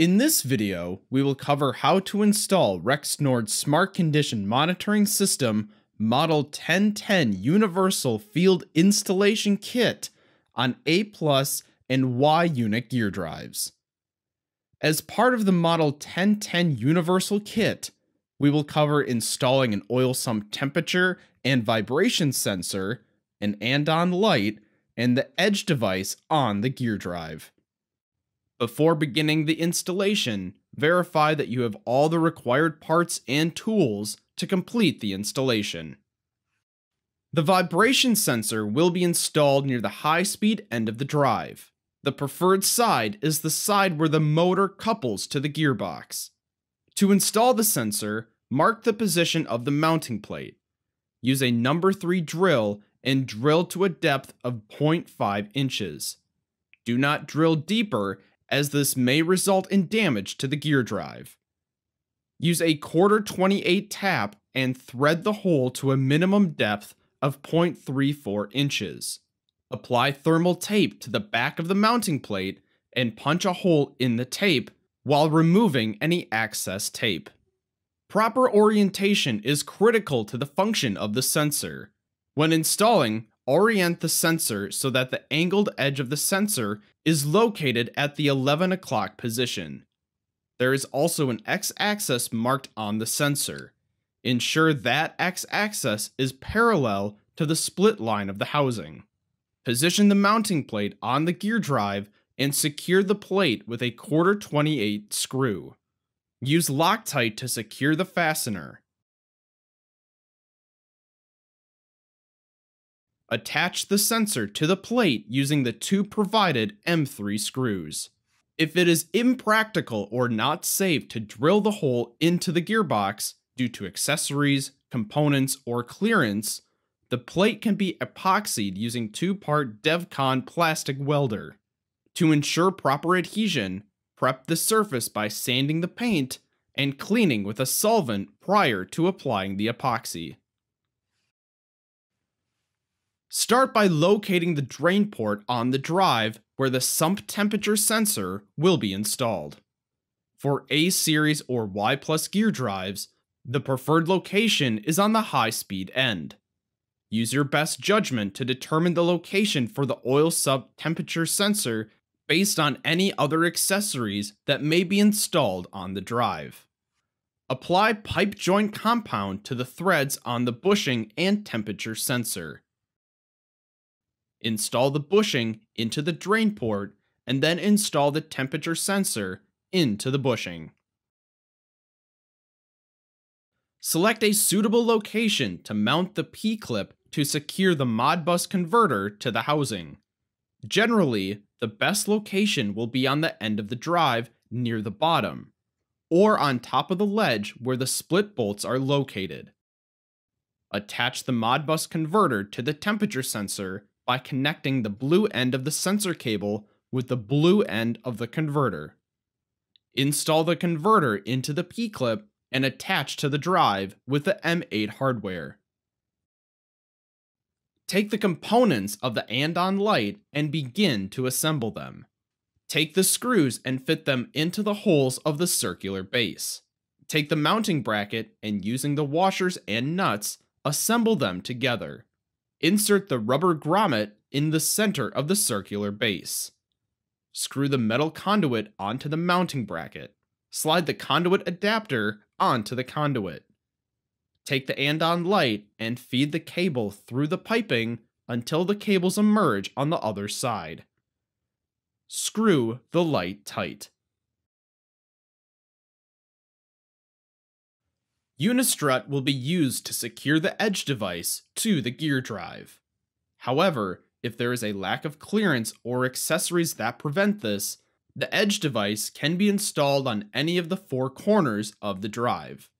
In this video, we will cover how to install Rexnord's Smart Condition Monitoring System Model 1010 Universal Field Installation Kit on A Plus and Y unit gear drives. As part of the Model 1010 Universal Kit, we will cover installing an oil sump temperature and vibration sensor, an andon light, and the edge device on the gear drive. Before beginning the installation, verify that you have all the required parts and tools to complete the installation. The vibration sensor will be installed near the high-speed end of the drive. The preferred side is the side where the motor couples to the gearbox. To install the sensor, mark the position of the mounting plate. Use a number 3 drill and drill to a depth of 0.5 inches. Do not drill deeper as this may result in damage to the gear drive. Use a quarter 28 tap and thread the hole to a minimum depth of 0.34 inches. Apply thermal tape to the back of the mounting plate and punch a hole in the tape while removing any excess tape. Proper orientation is critical to the function of the sensor. When installing, orient the sensor so that the angled edge of the sensor is located at the 11 o'clock position. There is also an x-axis marked on the sensor. Ensure that x-axis is parallel to the split line of the housing. Position the mounting plate on the gear drive and secure the plate with a quarter 28 screw. Use Loctite to secure the fastener. Attach the sensor to the plate using the two provided M3 screws. If it is impractical or not safe to drill the hole into the gearbox due to accessories, components, or clearance, the plate can be epoxied using two-part DevCon plastic welder. To ensure proper adhesion, prep the surface by sanding the paint and cleaning with a solvent prior to applying the epoxy. Start by locating the drain port on the drive where the sump temperature sensor will be installed. For A-series or Y plus gear drives, the preferred location is on the high speed end. Use your best judgment to determine the location for the oil sub temperature sensor based on any other accessories that may be installed on the drive. Apply pipe joint compound to the threads on the bushing and temperature sensor install the bushing into the drain port, and then install the temperature sensor into the bushing. Select a suitable location to mount the P-clip to secure the Modbus converter to the housing. Generally, the best location will be on the end of the drive near the bottom, or on top of the ledge where the split bolts are located. Attach the Modbus converter to the temperature sensor by connecting the blue end of the sensor cable with the blue end of the converter. Install the converter into the P-clip and attach to the drive with the M8 hardware. Take the components of the Andon light and begin to assemble them. Take the screws and fit them into the holes of the circular base. Take the mounting bracket and using the washers and nuts, assemble them together. Insert the rubber grommet in the center of the circular base. Screw the metal conduit onto the mounting bracket. Slide the conduit adapter onto the conduit. Take the andon light and feed the cable through the piping until the cables emerge on the other side. Screw the light tight. Unistrut will be used to secure the edge device to the gear drive. However, if there is a lack of clearance or accessories that prevent this, the edge device can be installed on any of the four corners of the drive.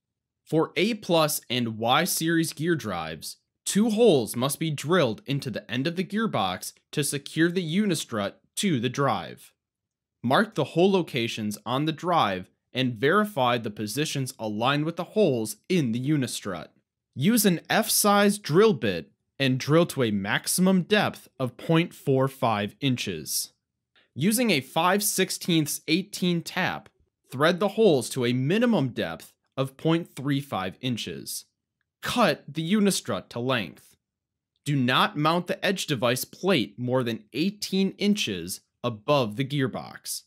For A plus and Y series gear drives, two holes must be drilled into the end of the gearbox to secure the unistrut to the drive. Mark the hole locations on the drive and verify the positions aligned with the holes in the unistrut. Use an F-size drill bit and drill to a maximum depth of 0.45 inches. Using a 5 16 18 tap, thread the holes to a minimum depth of 0.35 inches. Cut the unistrut to length. Do not mount the edge device plate more than 18 inches above the gearbox.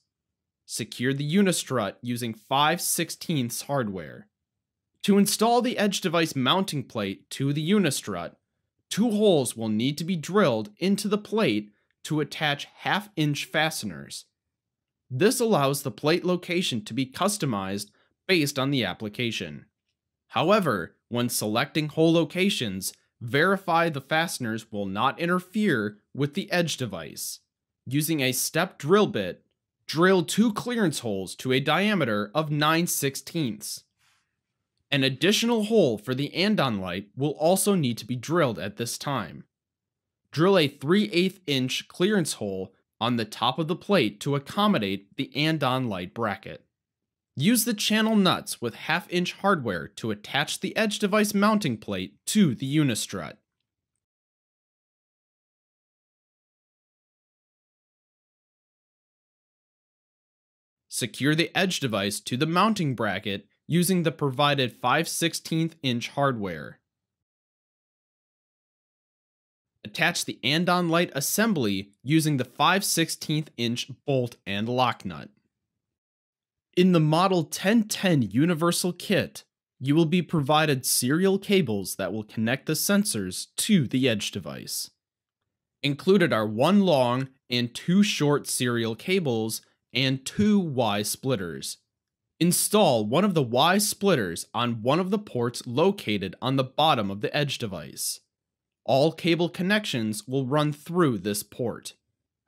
Secure the Unistrut using 5 16 hardware. To install the edge device mounting plate to the Unistrut, two holes will need to be drilled into the plate to attach half inch fasteners. This allows the plate location to be customized based on the application. However, when selecting hole locations, verify the fasteners will not interfere with the edge device. Using a step drill bit, drill two clearance holes to a diameter of 9 sixteenths. An additional hole for the andon light will also need to be drilled at this time. Drill a 3 8 inch clearance hole on the top of the plate to accommodate the andon light bracket. Use the channel nuts with half inch hardware to attach the edge device mounting plate to the unistrut. Secure the edge device to the mounting bracket using the provided 5 16 inch hardware. Attach the Andon light assembly using the 5 16 inch bolt and lock nut. In the Model 1010 Universal Kit, you will be provided serial cables that will connect the sensors to the edge device. Included are one long and two short serial cables and two Y splitters. Install one of the Y splitters on one of the ports located on the bottom of the edge device. All cable connections will run through this port.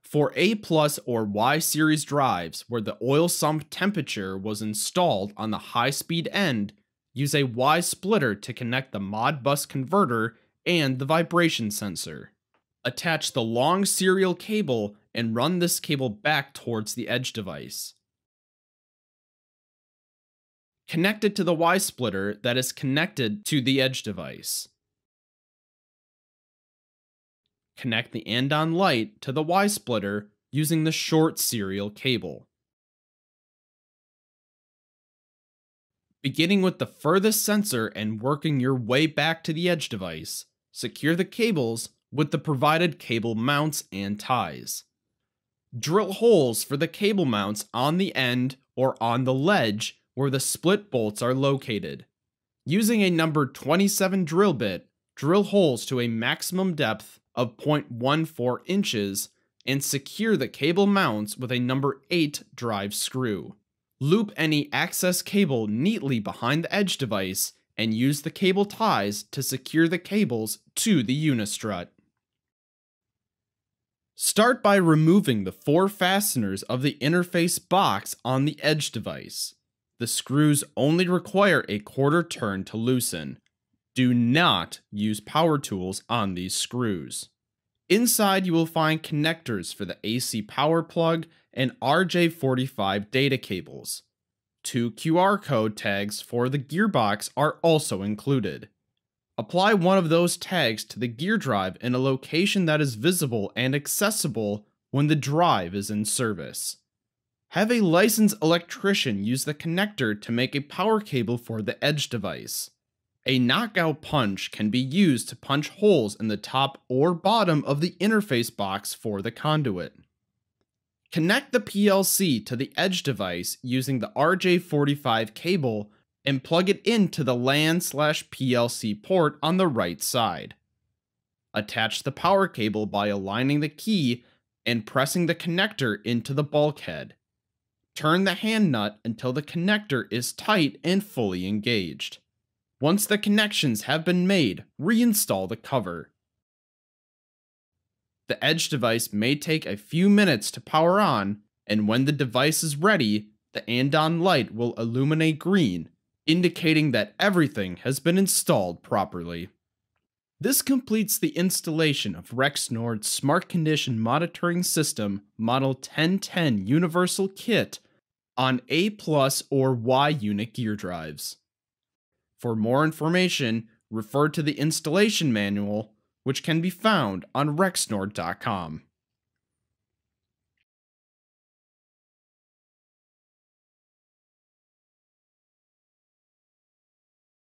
For A plus or Y series drives where the oil sump temperature was installed on the high speed end, use a Y splitter to connect the Modbus converter and the vibration sensor. Attach the long serial cable and run this cable back towards the edge device. Connect it to the Y splitter that is connected to the edge device. Connect the Andon light to the Y splitter using the short serial cable. Beginning with the furthest sensor and working your way back to the edge device, secure the cables with the provided cable mounts and ties drill holes for the cable mounts on the end or on the ledge where the split bolts are located. Using a number 27 drill bit, drill holes to a maximum depth of 0.14 inches and secure the cable mounts with a number 8 drive screw. Loop any access cable neatly behind the edge device and use the cable ties to secure the cables to the Unistrut. Start by removing the four fasteners of the interface box on the edge device. The screws only require a quarter turn to loosen. Do not use power tools on these screws. Inside you will find connectors for the AC power plug and RJ45 data cables. Two QR code tags for the gearbox are also included. Apply one of those tags to the gear drive in a location that is visible and accessible when the drive is in service. Have a licensed electrician use the connector to make a power cable for the edge device. A knockout punch can be used to punch holes in the top or bottom of the interface box for the conduit. Connect the PLC to the edge device using the RJ45 cable and plug it into the LAN slash PLC port on the right side. Attach the power cable by aligning the key and pressing the connector into the bulkhead. Turn the hand nut until the connector is tight and fully engaged. Once the connections have been made, reinstall the cover. The Edge device may take a few minutes to power on, and when the device is ready, the Andon light will illuminate green indicating that everything has been installed properly. This completes the installation of Rexnord's Smart Condition Monitoring System Model 1010 Universal Kit on A plus or Y unit gear drives. For more information, refer to the installation manual, which can be found on Rexnord.com.